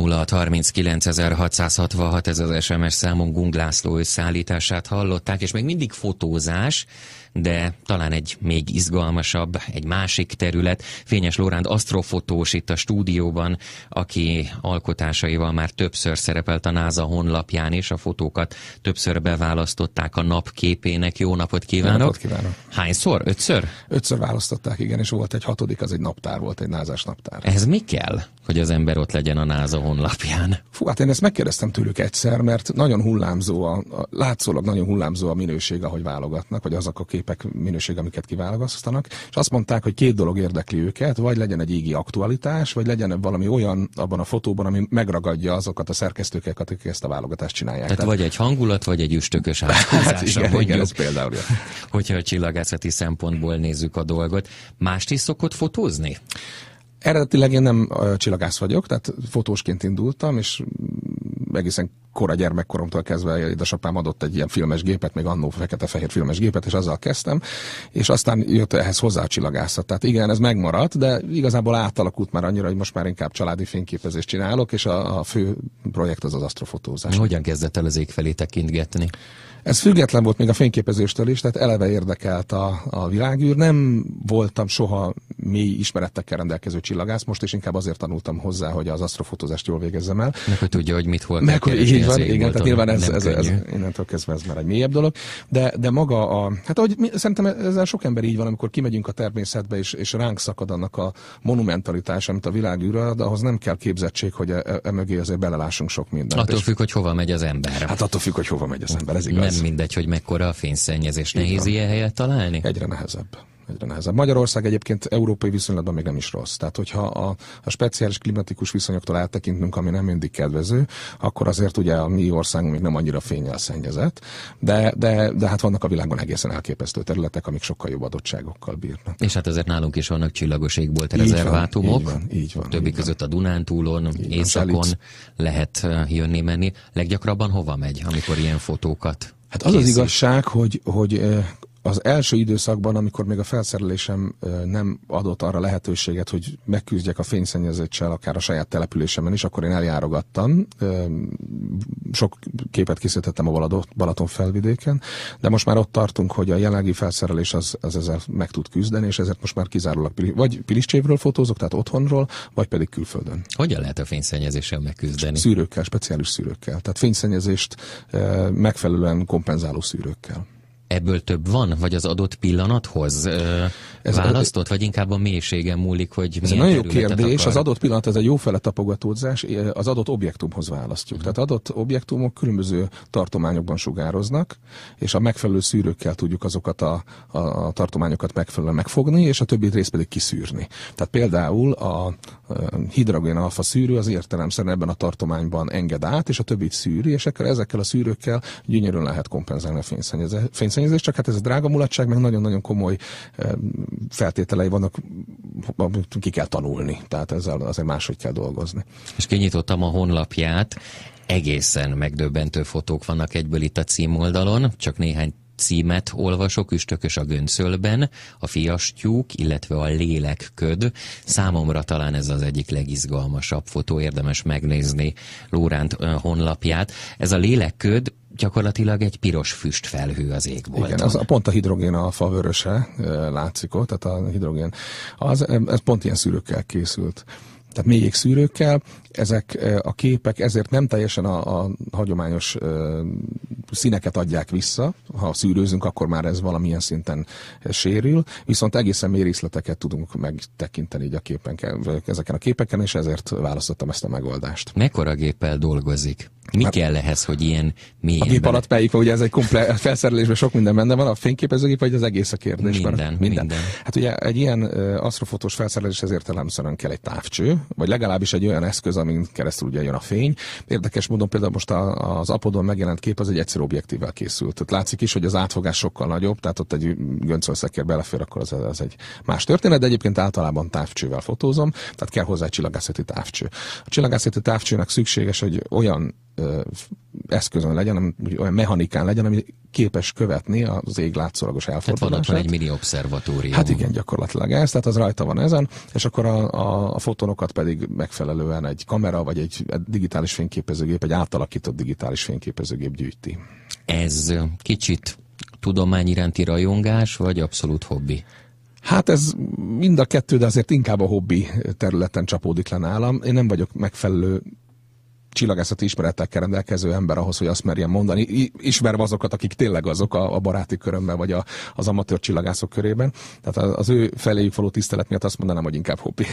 anulado. 0639.666 ez az SMS számunk Gung László összeállítását hallották, és még mindig fotózás, de talán egy még izgalmasabb, egy másik terület. Fényes Lóránd asztrofotós itt a stúdióban, aki alkotásaival már többször szerepelt a NASA honlapján, és a fotókat többször beválasztották a napképének. Jó napot kívánok! Jó napot kívánok! Hányszor? Ötször? Ötször választották, igen, és volt egy hatodik, az egy naptár volt, egy názás naptár. Ez mi kell, hogy az ember ott legyen a NASA honlapján? alapján? Fú, hát én ezt megkérdeztem tőlük egyszer, mert nagyon hullámzó, a, a, látszólag nagyon hullámzó a minőség, ahogy válogatnak, vagy azok a képek minőség, amiket kiválasztanak, és azt mondták, hogy két dolog érdekli őket, vagy legyen egy égi aktualitás, vagy legyen valami olyan abban a fotóban, ami megragadja azokat a szerkesztőket, akik ezt a válogatást csinálják. Tehát, Tehát vagy egy hangulat, vagy egy üstökös hát igen, mondjuk, igen, ez például. Ja. Hogyha a csillagászati szempontból nézzük a dolgot. Mást is szokott fotózni? Eredetileg én nem csillagász vagyok, tehát fotósként indultam, és mm, egészen kora gyermekkoromtól kezdve édesapám adott egy ilyen filmes gépet, még annó fekete-fehér filmes gépet, és azzal kezdtem, és aztán jött ehhez hozzá a csillagászat. Tehát igen, ez megmaradt, de igazából átalakult már annyira, hogy most már inkább családi fényképezést csinálok, és a, a fő projekt az az asztrofotózás. Hogyan kezdett el az ég felé tekintgetni? Ez független volt még a fényképezéstől is, tehát eleve érdekelt a, a világűr. Nem voltam soha mély ismerettekkel rendelkező csillagász most, és inkább azért tanultam hozzá, hogy az asztrofotózást jól végezzem el. Meg hogy tudja, hogy mit volt. Meg, hogy így van, igen, tehát nyilván ez, ez, ez, innentől kezdve ez már egy mélyebb dolog. De, de maga a, hát ahogy mi, szerintem ezzel sok ember így van, amikor kimegyünk a természetbe, és, és ránk szakad annak a monumentalitás, amit a világ űr ad, ahhoz nem kell képzettség, hogy emögé e, e, e azért belelássunk sok mindent. Attól függ, hogy hova megy az ember. Hát attól függ, hogy hova megy az ember, ez igaz. Nem mindegy, hogy mekkora a fényszennyezés. Nehéz ilyen helyet találni? Egyre nehezebb egyre nehezebb. Magyarország egyébként európai viszonylatban még nem is rossz. Tehát, hogyha a, a speciális klimatikus viszonyoktól áttekintünk, ami nem mindig kedvező, akkor azért ugye a mi országunk még nem annyira fényel szennyezett, de, de, de hát vannak a világon egészen elképesztő területek, amik sokkal jobb adottságokkal bírnak. És hát azért nálunk is vannak csillagos égbolt rezervátumok. Így van, így van, többi így között van. a Dunántúlon, északon lehet eh, jönni-menni. Leggyakrabban hova megy, amikor ilyen fotókat Hát az Készít. az igazság, hogy, hogy eh, az első időszakban, amikor még a felszerelésem nem adott arra lehetőséget, hogy megküzdjek a fényszennyezéssel akár a saját településemen is, akkor én eljárogattam. Sok képet készítettem a Balaton felvidéken, de most már ott tartunk, hogy a jelenlegi felszerelés az, az ezzel meg tud küzdeni, és ezért most már kizárólag vagy Piliscsévről fotózok, tehát otthonról, vagy pedig külföldön. Hogyan lehet a fényszennyezéssel megküzdeni? Szűrőkkel, speciális szűrőkkel. Tehát fényszennyezést megfelelően kompenzáló szűrőkkel ebből több van? Vagy az adott pillanathoz ö, ez választott? A, vagy inkább a mélységen múlik, hogy Ez egy nagyon jó kérdés. Akar? Az adott pillanat, ez egy jó tapogatózás, az adott objektumhoz választjuk. Tehát adott objektumok különböző tartományokban sugároznak, és a megfelelő szűrőkkel tudjuk azokat a, a, tartományokat megfelelően megfogni, és a többi részt pedig kiszűrni. Tehát például a, a hidrogén alfa szűrő az értelemszerűen ebben a tartományban enged át, és a többit szűri, és ezekkel a szűrőkkel gyönyörűen lehet kompenzálni a fényszennyezést versenyzés, csak hát ez a drága mulatság, meg nagyon-nagyon komoly eh, feltételei vannak, amit ki kell tanulni. Tehát ezzel azért máshogy kell dolgozni. És kinyitottam a honlapját, egészen megdöbbentő fotók vannak egyből itt a címoldalon, csak néhány címet olvasok üstökös a göncölben, a fiastyúk, illetve a lélek köd. Számomra talán ez az egyik legizgalmasabb fotó, érdemes megnézni Lóránt honlapját. Ez a lélek köd gyakorlatilag egy piros füstfelhő az égbolton. Igen, az a, pont a hidrogén alfa vöröse látszik ott, tehát a hidrogén, az, ez pont ilyen szűrőkkel készült tehát mélyék szűrőkkel. Ezek a képek ezért nem teljesen a, a hagyományos ö, színeket adják vissza. Ha szűrőzünk, akkor már ez valamilyen szinten sérül, viszont egészen mély részleteket tudunk megtekinteni így a képen, ezeken a képeken, és ezért választottam ezt a megoldást. Mekkora géppel dolgozik? Mi hát, kell ehhez, hogy ilyen mélyen... A gép alatt melyik ugye ez egy komplet felszerelésben sok minden benne van, a fényképezőgép vagy az egész a kérdés? Minden, minden. minden. Hát ugye egy ilyen uh, asztrofotós felszereléshez értelemszerűen kell egy távcső, vagy legalábbis egy olyan eszköz, amin keresztül ugye jön a fény. Érdekes módon például most a, az Apodon megjelent kép az egy egyszerű objektívvel készült. Tehát látszik is, hogy az átfogás sokkal nagyobb, tehát ott egy göncölszekér belefér, akkor az, az egy más történet, de egyébként általában távcsővel fotózom, tehát kell hozzá egy csillagászati távcső. A csillagászati távcsőnek szükséges, hogy olyan eszközön legyen, olyan mechanikán legyen, ami képes követni az ég látszólagos hát elfordulását. Tehát van egy mini obszervatórium. Hát igen, gyakorlatilag ez, tehát az rajta van ezen, és akkor a, a, a fotonokat pedig megfelelően egy kamera, vagy egy digitális fényképezőgép, egy átalakított digitális fényképezőgép gyűjti. Ez kicsit tudomány iránti rajongás, vagy abszolút hobbi? Hát ez mind a kettő, de azért inkább a hobbi területen csapódik le nálam. Én nem vagyok megfelelő csillagászati ismeretekkel rendelkező ember ahhoz, hogy azt merjen mondani, ismerve azokat, akik tényleg azok a, a baráti körömben, vagy a, az amatőr csillagászok körében. Tehát az ő feléjük való tisztelet miatt azt mondanám, hogy inkább hobbi.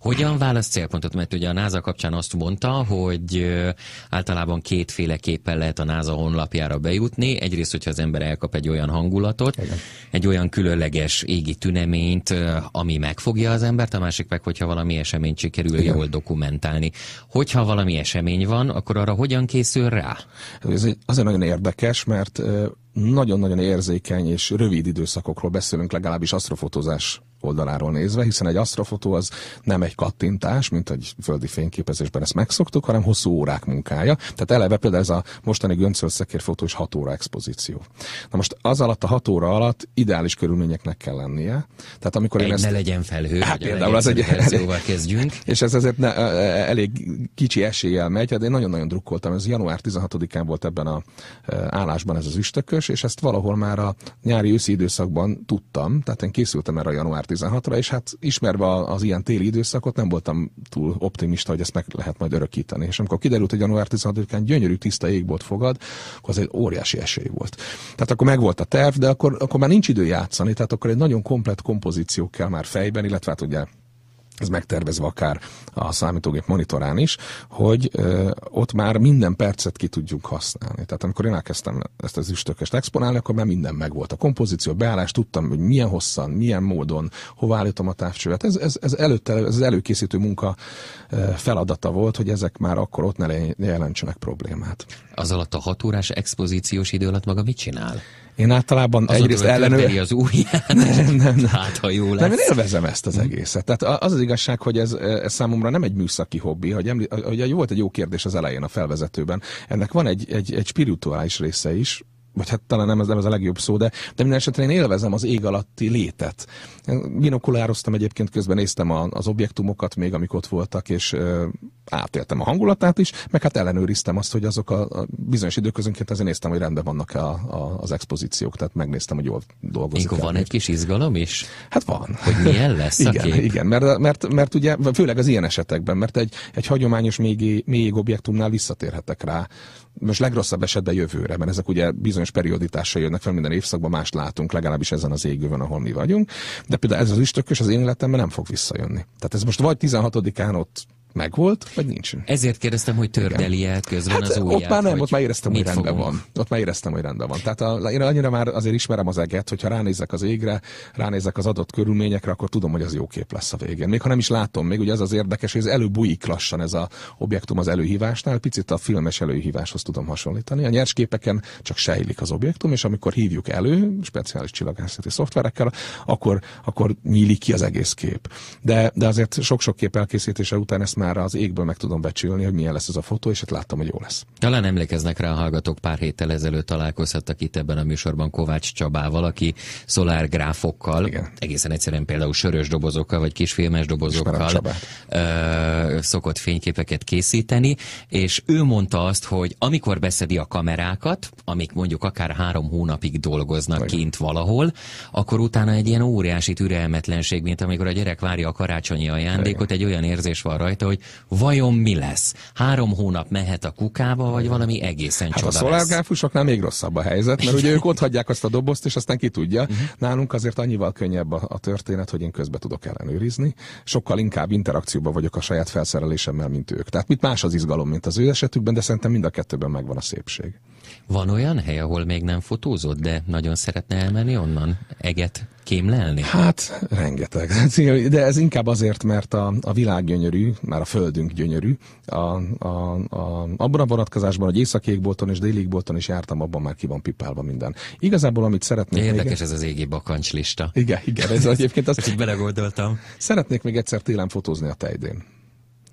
Hogyan választ célpontot? Mert ugye a NASA kapcsán azt mondta, hogy általában kétféleképpen lehet a NASA honlapjára bejutni. Egyrészt, hogyha az ember elkap egy olyan hangulatot, Igen. egy olyan különleges égi tüneményt, ami megfogja az embert, a másik meg, hogyha valami eseményt sikerül Igen. jól dokumentálni. Hogyha valami esemény van, akkor arra hogyan készül rá? Ez egy, azért nagyon érdekes, mert nagyon-nagyon érzékeny és rövid időszakokról beszélünk, legalábbis asztrofotózás oldaláról nézve, hiszen egy asztrofotó az nem egy kattintás, mint egy földi fényképezésben ezt megszoktuk, hanem hosszú órák munkája. Tehát eleve például ez a mostani göncölt szekérfotó is 6 óra expozíció. Na most az alatt a 6 óra alatt ideális körülményeknek kell lennie. Tehát amikor egy én ezt... ne legyen felhő, hát, például az egy verzióval kezdjünk. És ez azért ne, e- e- e- elég kicsi eséllyel megy, de hát én nagyon-nagyon drukkoltam. Ez január 16-án volt ebben a állásban ez az üstökös, és ezt valahol már a nyári őszi időszakban tudtam, tehát én készültem erre a január 16-ra, és hát ismerve az ilyen téli időszakot nem voltam túl optimista, hogy ezt meg lehet majd örökíteni. És amikor kiderült, hogy január 16-án gyönyörű tiszta égbolt fogad, akkor az egy óriási esély volt. Tehát akkor megvolt a terv, de akkor, akkor már nincs idő játszani, tehát akkor egy nagyon komplet kompozíció kell már fejben, illetve hát ugye ez megtervezve akár a számítógép monitorán is, hogy ö, ott már minden percet ki tudjunk használni. Tehát amikor én elkezdtem ezt az üstököst exponálni, akkor már minden megvolt. A kompozíció, a beállás, tudtam, hogy milyen hosszan, milyen módon, hova állítom a távcsövet. Ez, ez, ez előtte, ez az előkészítő munka feladata volt, hogy ezek már akkor ott ne jelentsenek problémát. Az alatt a hat órás expozíciós idő alatt maga mit csinál? Én általában az egyrészt ellenőr... az ujját, nem, nem, nem. hát ha jó lesz. Nem, én élvezem ezt az mm. egészet. Tehát az az igazság, hogy ez, e, ez számomra nem egy műszaki hobbi, hogy eml- hogy volt egy jó kérdés az elején a felvezetőben. Ennek van egy, egy, egy spirituális része is, vagy hát talán nem ez, nem ez a legjobb szó, de, de minden esetre én élvezem az ég alatti létet. Binokulároztam egyébként, közben néztem a, az objektumokat még, amik ott voltak, és ö, átéltem a hangulatát is, meg hát ellenőriztem azt, hogy azok a, a bizonyos időközönként azért néztem, hogy rendben vannak a, a, az expozíciók, tehát megnéztem, hogy jól dolgozik. Inkább van egy kis izgalom is? Hát van. Hogy milyen lesz igen, a kép? Igen, mert, mert, mert ugye, főleg az ilyen esetekben, mert egy, egy hagyományos még még objektumnál visszatérhetek rá, most legrosszabb esetben jövőre, mert ezek ugye bizonyos bizonyos perioditással jönnek fel, minden évszakban más látunk, legalábbis ezen az égőben, ahol mi vagyunk. De például ez az üstökös az én életemben nem fog visszajönni. Tehát ez most vagy 16-án ott megvolt, vagy nincs. Ezért kérdeztem, hogy tördeli el közben hát, az ujját. Ott már nem, ott már éreztem, hogy rendben fogunk? van. Ott már éreztem, hogy rendben van. Tehát a, én annyira már azért ismerem az eget, hogyha ránézek az égre, ránézek az adott körülményekre, akkor tudom, hogy az jó kép lesz a végén. Még ha nem is látom, még ugye az az érdekes, hogy ez előbújik lassan ez a objektum az előhívásnál, picit a filmes előhíváshoz tudom hasonlítani. A nyers képeken csak sejlik az objektum, és amikor hívjuk elő speciális csillagászati szoftverekkel, akkor, akkor nyílik ki az egész kép. De, de azért sok-sok kép elkészítése után ezt már az égből meg tudom becsülni, hogy milyen lesz ez a fotó, és hát láttam, hogy jó lesz. Talán emlékeznek rá a hallgatók, pár héttel ezelőtt találkozhattak itt ebben a műsorban Kovács Csabával, aki szolárgráfokkal, Igen. egészen egyszerűen például sörös dobozokkal, vagy kisfilmes dobozokkal ö, szokott fényképeket készíteni, és ő mondta azt, hogy amikor beszedi a kamerákat, amik mondjuk akár három hónapig dolgoznak Igen. kint valahol, akkor utána egy ilyen óriási türelmetlenség, mint amikor a gyerek várja a karácsonyi ajándékot, Igen. egy olyan érzés van rajta, hogy vajon mi lesz. Három hónap mehet a kukába, vagy valami egészen hát csoda a szolárgáfusoknál még rosszabb a helyzet, mert ugye ők ott hagyják azt a dobozt, és aztán ki tudja. Uh-huh. Nálunk azért annyival könnyebb a, a történet, hogy én közbe tudok ellenőrizni. Sokkal inkább interakcióban vagyok a saját felszerelésemmel, mint ők. Tehát mit más az izgalom, mint az ő esetükben, de szerintem mind a kettőben megvan a szépség. Van olyan hely, ahol még nem fotózott, de nagyon szeretne elmenni onnan? Eget kémlelni? Hát, rengeteg. De ez inkább azért, mert a, a világ gyönyörű, már a földünk gyönyörű. A, a, a, abban a vonatkozásban, hogy északékbolton és délig is jártam, abban már ki van pipálva minden. Igazából, amit szeretnék... Érdekes még... ez az égi bakancslista. Igen, igen. Ez egyébként azt... Ezt belegondoltam. Szeretnék még egyszer télen fotózni a tejdén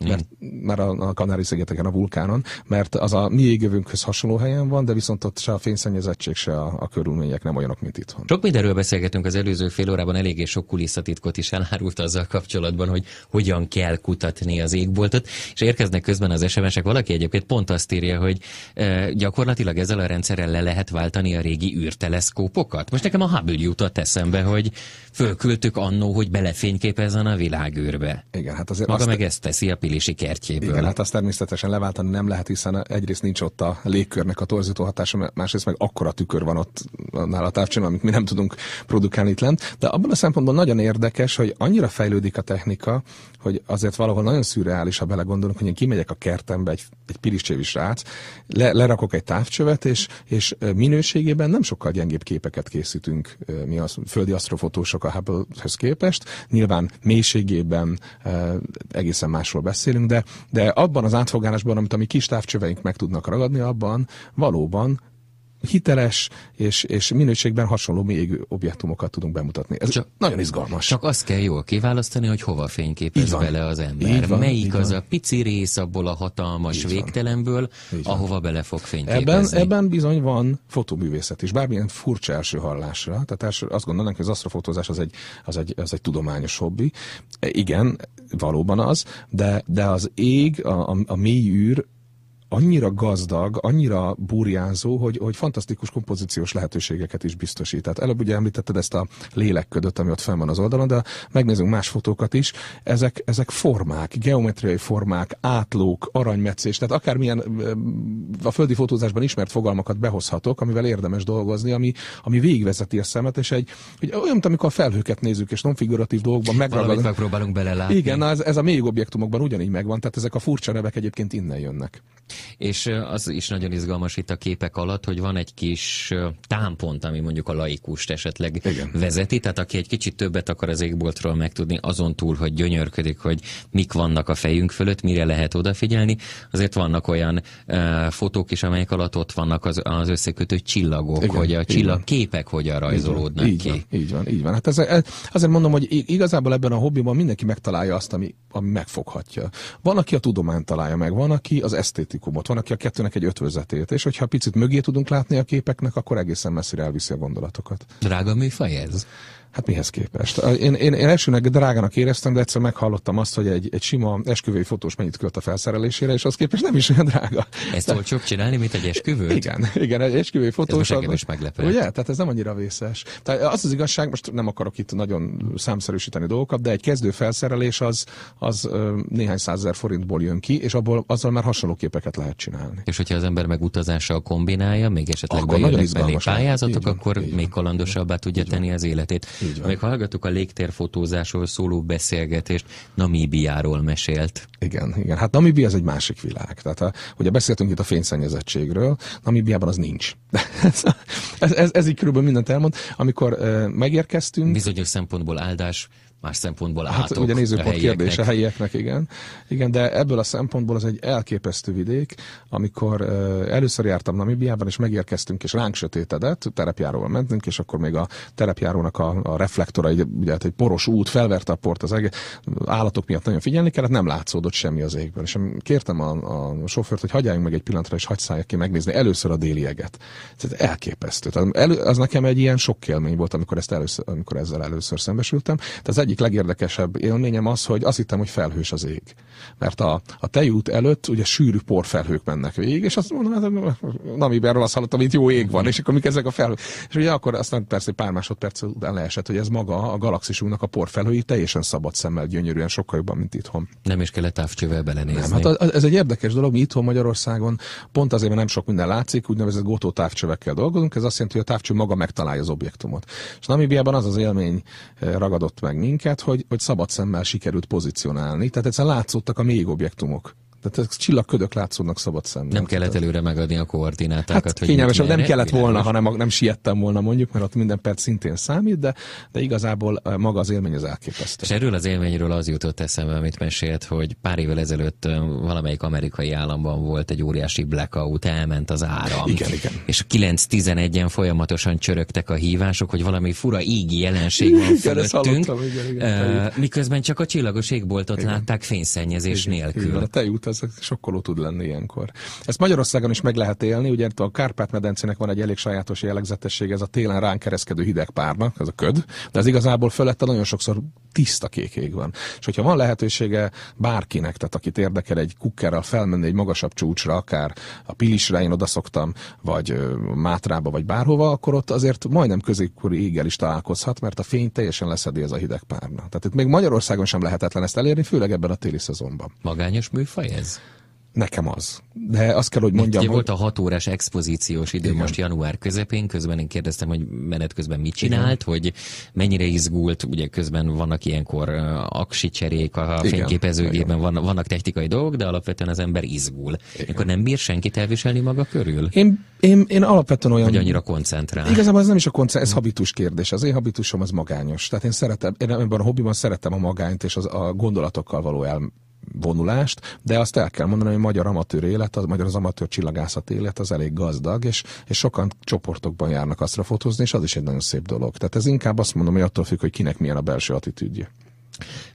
mert, már mert a, a Kanári-szigeteken, a vulkánon, mert az a mi égövünkhöz hasonló helyen van, de viszont ott se a fényszennyezettség, se a, a körülmények nem olyanok, mint itthon. Sok mindenről beszélgetünk az előző fél órában, eléggé sok kulisszatitkot is elárult azzal kapcsolatban, hogy hogyan kell kutatni az égboltot, és érkeznek közben az SMS-ek, valaki egyébként pont azt írja, hogy e, gyakorlatilag ezzel a rendszerrel le lehet váltani a régi űrteleszkópokat. Most nekem a Hubble jutott eszembe, hogy fölküldtük annó, hogy belefényképezzen a világűrbe. Igen, hát azért Maga azt... meg ezt teszi a települési kertjéből. Igen, hát azt természetesen leváltani nem lehet, hiszen egyrészt nincs ott a légkörnek a torzító hatása, másrészt meg akkora tükör van ott annál a távcsőn, amit mi nem tudunk produkálni itt lent. De abban a szempontból nagyon érdekes, hogy annyira fejlődik a technika, hogy azért valahol nagyon szürreális, ha belegondolunk, hogy én kimegyek a kertembe egy, egy piriscsévi srác, le, lerakok egy távcsövet, és, és minőségében nem sokkal gyengébb képeket készítünk mi az földi asztrofotósok a hubble képest. Nyilván mélységében egészen másról beszélünk, de, de abban az átfogásban, amit a mi kis távcsöveink meg tudnak ragadni, abban valóban hiteles és, és minőségben hasonló még objektumokat tudunk bemutatni. Ez csak, nagyon izgalmas. Csak azt kell jól kiválasztani, hogy hova fényképez bele az ember. van, Melyik az van. az a pici rész abból a hatalmas így végtelenből, így van. ahova bele fog fényképezni. Ebben, ebben bizony van fotoművészet is, bármilyen furcsa első hallásra. Tehát első, azt gondolnánk, hogy az asztrofotózás az egy, az egy, az egy tudományos hobbi. E, igen, valóban az, de, de az ég, a, a, a mély űr annyira gazdag, annyira burjánzó, hogy, hogy fantasztikus kompozíciós lehetőségeket is biztosít. Tehát előbb ugye említetted ezt a lélekködöt, ami ott fel van az oldalon, de megnézzünk más fotókat is. Ezek, ezek formák, geometriai formák, átlók, aranymetszés, tehát akármilyen a földi fotózásban ismert fogalmakat behozhatok, amivel érdemes dolgozni, ami, ami végigvezeti a szemet, és egy, egy olyan, mint amikor a felhőket nézzük, és nonfiguratív dolgokban megragadunk. megpróbálunk belelátni. Igen, ez, ez a mély objektumokban ugyanígy megvan, tehát ezek a furcsa nevek egyébként innen jönnek és az is nagyon izgalmas itt a képek alatt, hogy van egy kis támpont, ami mondjuk a laikust esetleg Igen. vezeti, tehát aki egy kicsit többet akar az égboltról megtudni, azon túl, hogy gyönyörködik, hogy mik vannak a fejünk fölött, mire lehet odafigyelni, azért vannak olyan uh, fotók is, amelyek alatt ott vannak az, az összekötő csillagok, Igen, hogy a képek hogyan rajzolódnak így van, ki. Így van, így van. Így van. Hát ez, ez, azért mondom, hogy igazából ebben a hobbiban mindenki megtalálja azt, ami, ami megfoghatja. Van, aki a tudomány találja meg, van, aki az esztétikus vákumot, van, aki a kettőnek egy ötvözetét, és hogyha picit mögé tudunk látni a képeknek, akkor egészen messzire elviszi a gondolatokat. Drága műfaj ez? Hát mihez képest? Én, én, én elsőnek drágának éreztem, de egyszer meghallottam azt, hogy egy, egy sima esküvői fotós mennyit költ a felszerelésére, és az képest nem is olyan drága. Ezt de... olcsóbb csinálni, mint egy esküvő? Igen, igen, egy esküvői fotós. Ez most is Ugye? Tehát ez nem annyira vészes. Tehát az az igazság, most nem akarok itt nagyon számszerűsíteni dolgokat, de egy kezdő felszerelés az, az néhány százezer forintból jön ki, és abból azzal már hasonló képeket lehet csinálni. És hogyha az ember megutazással kombinálja, még esetleg akkor nagyon belé pályázatok, így akkor így még kalandosabbá tudja tenni az életét. Amíg hallgattuk a légtérfotózásról szóló beszélgetést, Namíbiáról mesélt. Igen, igen. Hát Namíbia az egy másik világ. Tehát ha, ugye beszéltünk itt a fényszennyezettségről, Namíbiában az nincs. ez, ez, ez, így körülbelül mindent elmond. Amikor megérkeztünk... Bizonyos szempontból áldás más szempontból átok. Hát ugye nézőpont kérdése helyieknek, igen. Igen, de ebből a szempontból az egy elképesztő vidék, amikor uh, először jártam Namibiában, és megérkeztünk, és ránk sötétedett, terepjáróval mentünk, és akkor még a terepjárónak a, a reflektora, egy, ugye hát egy poros út, felverte a port az egész, állatok miatt nagyon figyelni kellett, nem látszódott semmi az égből. És kértem a, a sofőrt, hogy hagyjunk meg egy pillanatra, és hagyszálljak ki megnézni először a déli eget. Tehát elképesztő. Tehát elő, az nekem egy ilyen sok élmény volt, amikor, ezt először, amikor ezzel először szembesültem. Tehát az egyik legérdekesebb élményem az, hogy azt hittem, hogy felhős az ég. Mert a, a tejút előtt ugye sűrű porfelhők mennek végig, és azt mondom, hát Namiberről azt hallottam, hogy itt jó ég van, és akkor mik ezek a felhők. És ugye akkor aztán persze pár másodperc után leesett, hogy ez maga a galaxisunknak a porfelhői teljesen szabad szemmel gyönyörűen sokkal jobban, mint itthon. Nem is kellett távcsővel belenézni. Nem, hát a, ez egy érdekes dolog, mi itthon Magyarországon pont azért, mert nem sok minden látszik, úgynevezett gótó távcsövekkel dolgozunk, ez azt jelenti, hogy a távcső maga megtalálja az objektumot. És Namibiában az az élmény eh, ragadott meg minket, minket, hogy, hogy szabad szemmel sikerült pozícionálni, tehát egyszerűen látszottak a még objektumok. Tehát ez csillagködök látszódnak szabad szemben. Nem kellett előre megadni a koordinátákat. Hát, hogy kényelmes, nem kellett volna, hanem nem siettem volna mondjuk, mert ott minden perc szintén számít, de, de igazából eh, maga az élmény az elképesztő. És erről az élményről az jutott eszembe, amit mesélt, hogy pár évvel ezelőtt eh, valamelyik amerikai államban volt egy óriási blackout, elment az áram. Igen, igen. És 9-11-en folyamatosan csörögtek a hívások, hogy valami fura égi jelenség van igen, igen, igen, igen, eh, miközben csak a csillagos égboltot igen. látták fényszennyezés igen, nélkül. Igen, az sokkoló tud lenni ilyenkor. Ezt Magyarországon is meg lehet élni, ugye a Kárpát-medencének van egy elég sajátos jellegzetessége, ez a télen ránk kereskedő hideg párna, ez a köd, de az igazából fölette nagyon sokszor tiszta kék ég van. És hogyha van lehetősége bárkinek, tehát akit érdekel egy kukkerrel felmenni egy magasabb csúcsra, akár a Pilisre, én oda szoktam, vagy Mátrába, vagy bárhova, akkor ott azért majdnem középkori éggel is találkozhat, mert a fény teljesen leszedi ez a hideg párna. Tehát itt még Magyarországon sem lehetetlen ezt elérni, főleg ebben a téli szezonban. Magányos műfaj ez. Nekem az. De azt kell, hogy mondjam, Ugye hogy... volt a hat órás expozíciós idő Igen. most január közepén, közben én kérdeztem, hogy menet közben mit csinált, Igen. hogy mennyire izgult, ugye közben vannak ilyenkor uh, aksi cserék a Igen. fényképezőgében, vannak, vannak technikai dolgok, de alapvetően az ember izgul. Igen. Akkor nem bír senkit elviselni maga körül? Én, én, én alapvetően olyan... Hogy annyira koncentrál. Igazából ez nem is a koncentrál, ez habitus kérdés. Az én habitusom az magányos. Tehát én szeretem, én ebben a hobbiban szeretem a magányt és az, a gondolatokkal való el, vonulást, de azt el kell mondani, hogy a magyar amatőr élet, a magyar az amatőr csillagászat élet az elég gazdag, és, és sokan csoportokban járnak fotózni, és az is egy nagyon szép dolog. Tehát ez inkább azt mondom, hogy attól függ, hogy kinek milyen a belső attitűdje.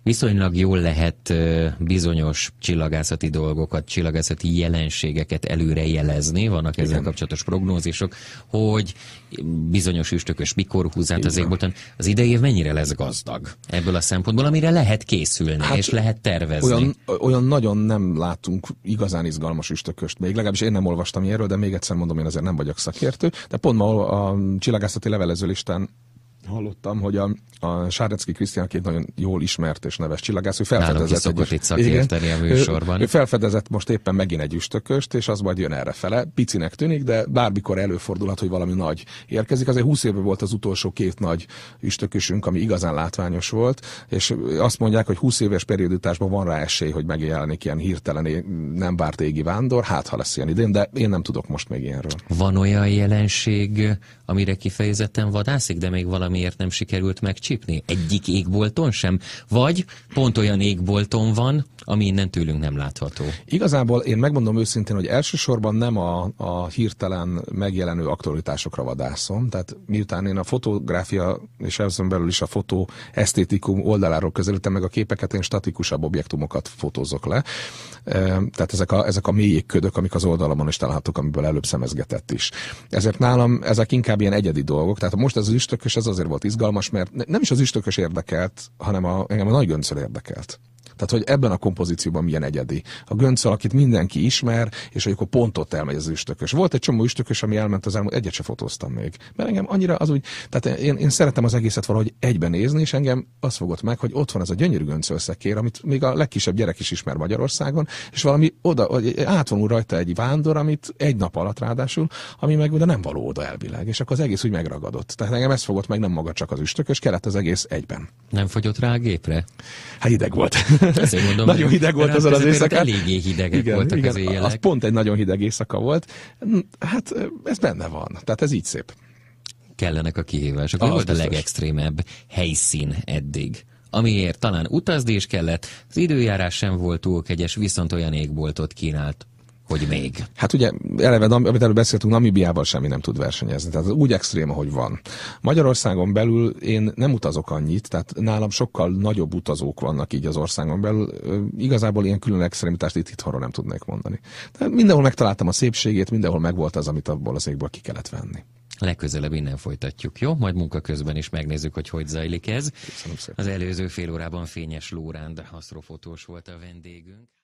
Viszonylag jól lehet bizonyos csillagászati dolgokat, csillagászati jelenségeket előre jelezni, vannak ezzel Igen. kapcsolatos prognózisok, hogy bizonyos üstökös mikor húzát az égbolton. Az idei év mennyire lesz gazdag ebből a szempontból, amire lehet készülni, hát és lehet tervezni? Olyan, olyan nagyon nem látunk igazán izgalmas üstököst még, legalábbis én nem olvastam ilyenről, de még egyszer mondom, én azért nem vagyok szakértő, de pont ma a csillagászati levelező listán hallottam, hogy a, a Sárecki Krisztián, aki nagyon jól ismert és neves csillagász, ő felfedezett... Nálunk is szokott egy, itt igen, a műsorban. Ő, ő felfedezett most éppen megint egy üstököst, és az majd jön erre fele. Picinek tűnik, de bármikor előfordulhat, hogy valami nagy érkezik. Azért 20 évben volt az utolsó két nagy üstökösünk, ami igazán látványos volt, és azt mondják, hogy 20 éves periódításban van rá esély, hogy megjelenik ilyen hirtelen, nem várt égi vándor, hát ha lesz ilyen idén, de én nem tudok most még ilyenről. Van olyan jelenség, amire kifejezetten vadászik, de még valamiért nem sikerült megcsípni. Egyik égbolton sem. Vagy pont olyan égbolton van, ami innen tőlünk nem látható. Igazából én megmondom őszintén, hogy elsősorban nem a, a hirtelen megjelenő aktualitásokra vadászom. Tehát miután én a fotográfia és ezen belül is a fotó esztétikum oldaláról közelítem meg a képeket, én statikusabb objektumokat fotózok le. Tehát ezek a, ezek a ködök, amik az oldalamon is találhatók, amiből előbb szemezgetett is. Ezért nálam ezek inkább ilyen egyedi dolgok. Tehát most ez az istökös, ez azért volt izgalmas, mert nem is az istökös érdekelt, hanem a, engem a nagy göncöl érdekelt. Tehát, hogy ebben a kompozícióban milyen egyedi. A Göncel, akit mindenki ismer, és akkor pont ott elmegy az üstökös. Volt egy csomó üstökös, ami elment az elmúlt, egyet se fotóztam még. Mert engem annyira az úgy, tehát én, én szeretem az egészet valahogy egyben nézni, és engem az fogott meg, hogy ott van ez a gyönyörű Göncel szekér, amit még a legkisebb gyerek is ismer Magyarországon, és valami oda, átvonul rajta egy vándor, amit egy nap alatt ráadásul, ami meg oda nem való oda elvileg, és akkor az egész úgy megragadott. Tehát engem ez fogott meg, nem maga csak az üstökös, kellett az egész egyben. Nem fogyott rá a gépre? Hát ideg volt mondom, nagyon hideg volt azon az éjszaka. Eléggé hidegek igen, voltak igen, az éjjelek. Az pont egy nagyon hideg éjszaka volt. Hm, hát ez benne van. Tehát ez így szép. Kellenek a kihívások. Mi volt biztos. a legextrémebb helyszín eddig? amiért talán utazni is kellett, az időjárás sem volt túl kegyes, viszont olyan égboltot kínált, hogy még. Hát ugye eleve, amit előbb beszéltünk, Namibiával semmi nem tud versenyezni. Tehát úgy extrém, ahogy van. Magyarországon belül én nem utazok annyit, tehát nálam sokkal nagyobb utazók vannak így az országon belül. Igazából ilyen külön extrémitást itt itthonról nem tudnék mondani. De mindenhol megtaláltam a szépségét, mindenhol megvolt az, amit abból az égből ki kellett venni. Legközelebb innen folytatjuk, jó? Majd munka közben is megnézzük, hogy hogy zajlik ez. Az előző fél órában Fényes Lóránd asztrofotós volt a vendégünk.